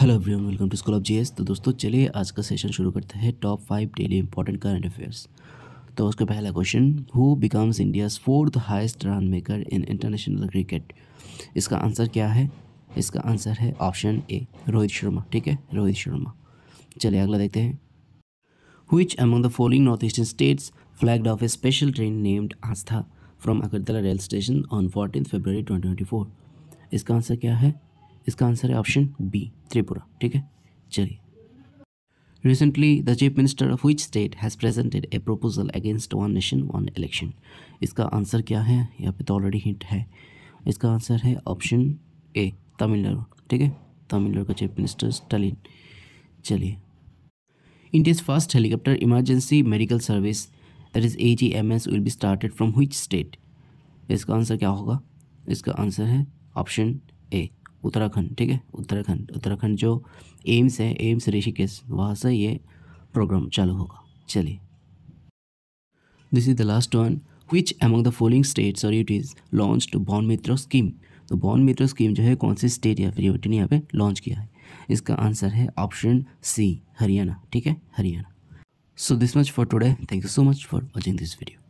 hello everyone welcome to school of GS तो दोस्तों चलिए आज का सेशन शुरू करते हैं top five daily important current affairs तो उसका पहला question who becomes India's fourth highest run maker in international cricket इसका आंसर क्या है इसका आंसर है ऑप्शन ए रोहित शर्मा ठीक है रोहित शर्मा चलिए अगला देखते हैं which among the following north eastern states flagged off a special train named Aastha from Agartala rail station on fourteen February twenty इसका आंसर क्या है इसका आंसर है ऑप्शन बी त्रिपुरा ठीक है चलिए recently the chief minister of which state has presented a proposal against one nation one election इसका answer क्या है यहाँ पे तो ऑलरेडी हिंट है इसका आंसर है ऑप्शन ए तमिलनाडु ठीक है तमिलनाडु का चीफ मिनिस्टर स्टालिन चलिए India's first helicopter emergency medical service that is A G M S will be started from which state इसका आंसर क्या होगा इसका आंसर है ऑप्शन ए उत्तराखंड ठीक है उत्तराखंड उत्तराखंड जो एम्स है एम्स ऋषिकेश वहाँ से ये प्रोग्राम चालू होगा चलिए this is the last one which among the following states और it is launch to Bon Mitra scheme तो बॉन मित्र स्कीम जो है कौन सी स्टेट या फिर ने यहाँ पे लॉन्च किया है इसका आंसर है ऑप्शन सी हरियाणा ठीक है Haryana so this much for today thank you so much for watching this video